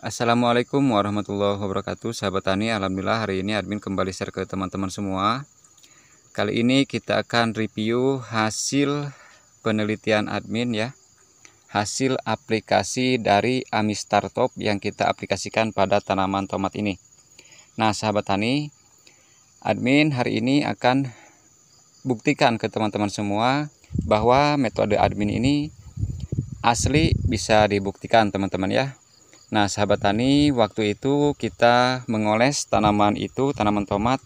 Assalamualaikum warahmatullahi wabarakatuh Sahabat Tani, Alhamdulillah hari ini admin kembali share ke teman-teman semua Kali ini kita akan review hasil penelitian admin ya Hasil aplikasi dari Amistar Top yang kita aplikasikan pada tanaman tomat ini Nah sahabat Tani, admin hari ini akan buktikan ke teman-teman semua bahwa metode admin ini asli bisa dibuktikan teman-teman ya Nah sahabat tani waktu itu kita mengoles tanaman itu tanaman tomat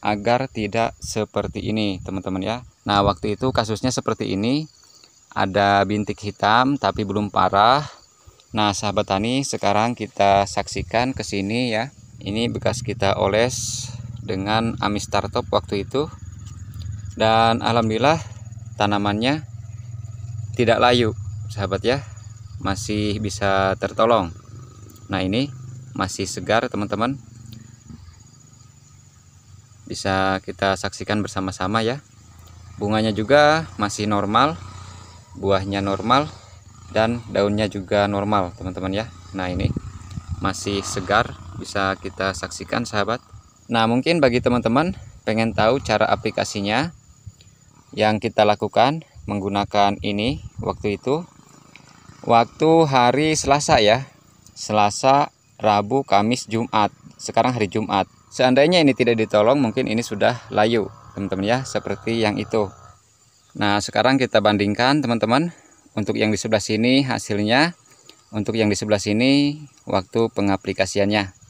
agar tidak seperti ini teman-teman ya. Nah waktu itu kasusnya seperti ini ada bintik hitam tapi belum parah. Nah sahabat tani sekarang kita saksikan ke sini ya. Ini bekas kita oles dengan amis startup waktu itu dan alhamdulillah tanamannya tidak layu sahabat ya masih bisa tertolong nah ini masih segar teman-teman bisa kita saksikan bersama-sama ya bunganya juga masih normal buahnya normal dan daunnya juga normal teman-teman ya nah ini masih segar bisa kita saksikan sahabat nah mungkin bagi teman-teman pengen tahu cara aplikasinya yang kita lakukan menggunakan ini waktu itu waktu hari Selasa ya Selasa, Rabu, Kamis, Jumat. Sekarang hari Jumat. Seandainya ini tidak ditolong, mungkin ini sudah layu, teman-teman ya, seperti yang itu. Nah, sekarang kita bandingkan, teman-teman. Untuk yang di sebelah sini hasilnya, untuk yang di sebelah sini waktu pengaplikasiannya.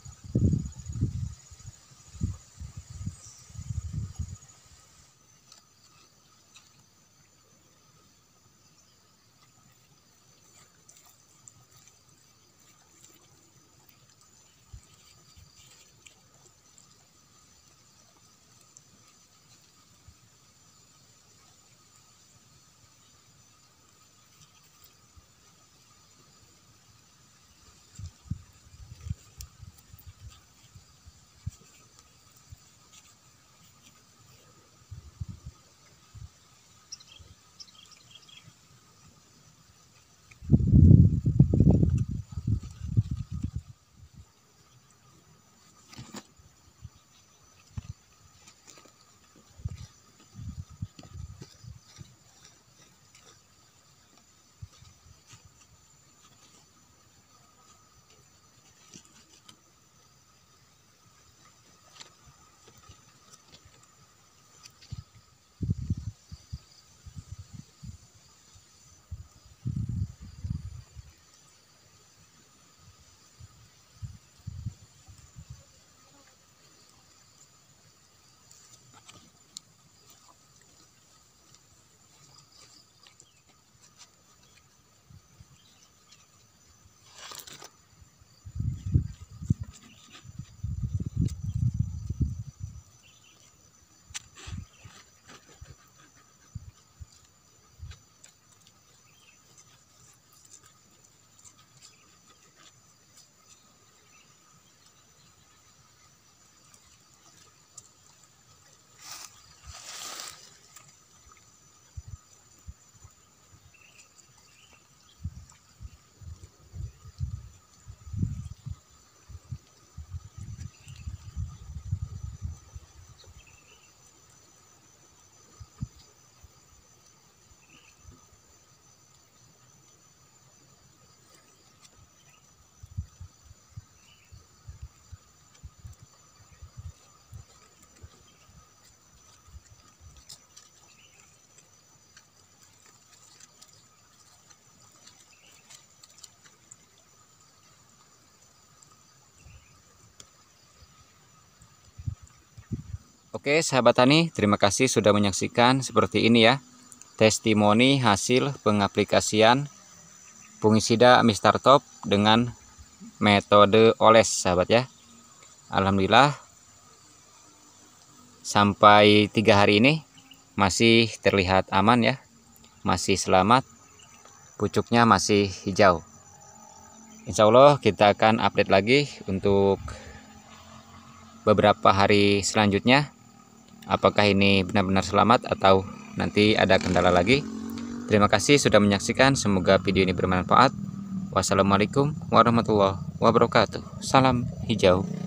Oke sahabat tani, terima kasih sudah menyaksikan seperti ini ya. Testimoni hasil pengaplikasian fungisida Mister Top dengan metode oles sahabat ya. Alhamdulillah sampai tiga hari ini masih terlihat aman ya. Masih selamat, pucuknya masih hijau. Insya Allah kita akan update lagi untuk beberapa hari selanjutnya apakah ini benar-benar selamat atau nanti ada kendala lagi. Terima kasih sudah menyaksikan, semoga video ini bermanfaat. Wassalamualaikum warahmatullahi wabarakatuh. Salam hijau.